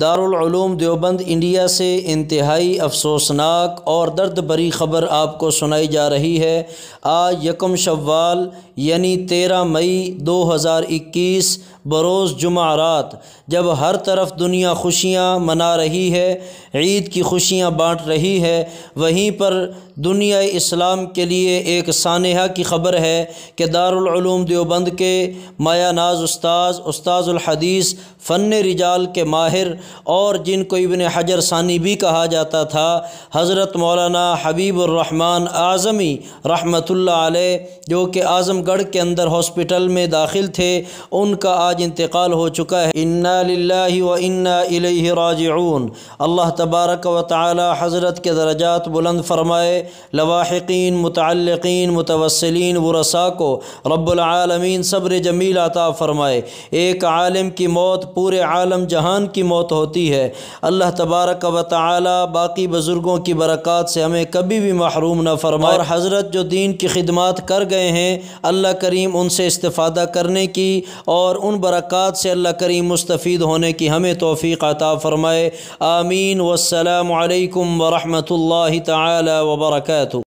Darul Uloom Deoband India سے انتہائی افسوسناک اور درد بری خبر آپ کو سنائی جا رہی ہے آج یکم شوال یعنی تیرہ مئی دو ہزار اکیس بروز جمعہ رات جب ہر طرف دنیا خوشیاں منا رہی ہے عید کی خوشیاں بانٹ رہی ہے وہیں پر دنیا اسلام کے لیے ایک سانحہ کی خبر ہے کہ دارالعلوم دیوبند کے مایا ناز استاذ استاذ الحدیث فن رجال کے ماہر اور جن کو ابن حجر ثانی بھی کہا جاتا تھا حضرت مولانا حبیب الرحمن اعظمی رحمۃ اللہ علیہ جو کہ اعظم گڑھ کے اندر ہاسپٹل میں داخل تھے ان کا آج انتقال ہو چکا ہے انا للہ و انا الیہ راجعون اللہ تبارک و تعالی حضرت کے درجات بلند فرمائے لواحقین متعلقین متوسلین ورسا کو رب العالمین صبر جمیل عطا فرمائے ایک عالم کی موت پورے عالم جہان کی موت ہوتی ہے اللہ تبارک و تعالی باقی بزرگوں کی برکات سے ہمیں کبھی بھی محروم نہ فرمائے اور حضرت جو دین کی خدمات کر گئے ہیں اللہ کریم ان سے استفادہ کرنے کی اور ان برکات سے اللہ کریم مستفید ہونے کی ہمیں توفیق عطا فرمائے آمین والسلام علیکم ورحمۃ اللہ تعالی وبرکاتہ